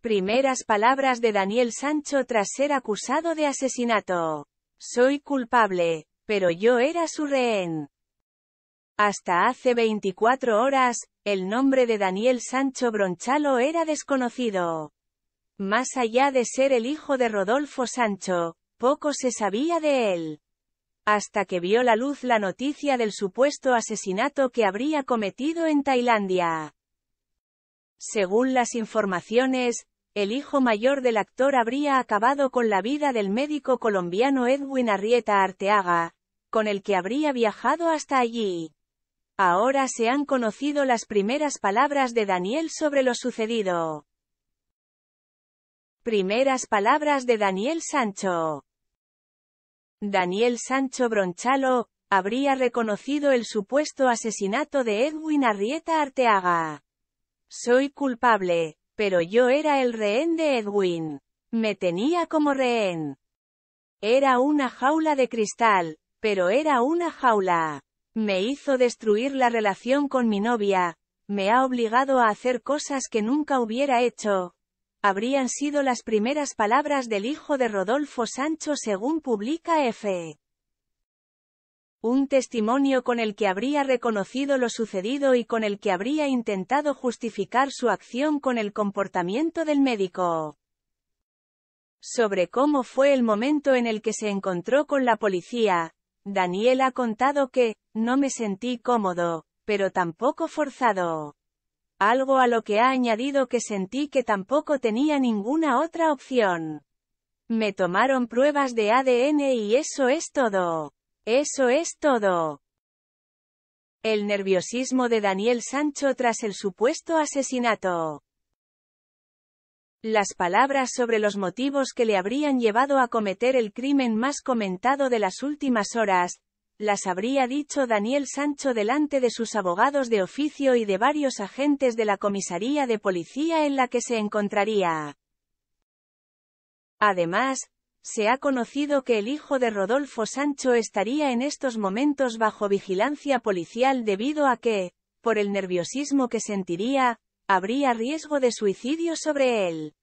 Primeras palabras de Daniel Sancho tras ser acusado de asesinato. Soy culpable, pero yo era su rehén. Hasta hace 24 horas, el nombre de Daniel Sancho Bronchalo era desconocido. Más allá de ser el hijo de Rodolfo Sancho, poco se sabía de él hasta que vio la luz la noticia del supuesto asesinato que habría cometido en Tailandia. Según las informaciones, el hijo mayor del actor habría acabado con la vida del médico colombiano Edwin Arrieta Arteaga, con el que habría viajado hasta allí. Ahora se han conocido las primeras palabras de Daniel sobre lo sucedido. Primeras palabras de Daniel Sancho. Daniel Sancho Bronchalo, habría reconocido el supuesto asesinato de Edwin Arrieta Arteaga. Soy culpable, pero yo era el rehén de Edwin. Me tenía como rehén. Era una jaula de cristal, pero era una jaula. Me hizo destruir la relación con mi novia, me ha obligado a hacer cosas que nunca hubiera hecho, habrían sido las primeras palabras del hijo de Rodolfo Sancho según publica F. E. Un testimonio con el que habría reconocido lo sucedido y con el que habría intentado justificar su acción con el comportamiento del médico sobre cómo fue el momento en el que se encontró con la policía. Daniel ha contado que, no me sentí cómodo, pero tampoco forzado algo a lo que ha añadido que sentí que tampoco tenía ninguna otra opción. Me tomaron pruebas de ADN y eso es todo. Eso es todo. El nerviosismo de Daniel Sancho tras el supuesto asesinato. Las palabras sobre los motivos que le habrían llevado a cometer el crimen más comentado de las últimas horas, las habría dicho Daniel Sancho delante de sus abogados de oficio y de varios agentes de la comisaría de policía en la que se encontraría. Además, se ha conocido que el hijo de Rodolfo Sancho estaría en estos momentos bajo vigilancia policial debido a que, por el nerviosismo que sentiría, habría riesgo de suicidio sobre él.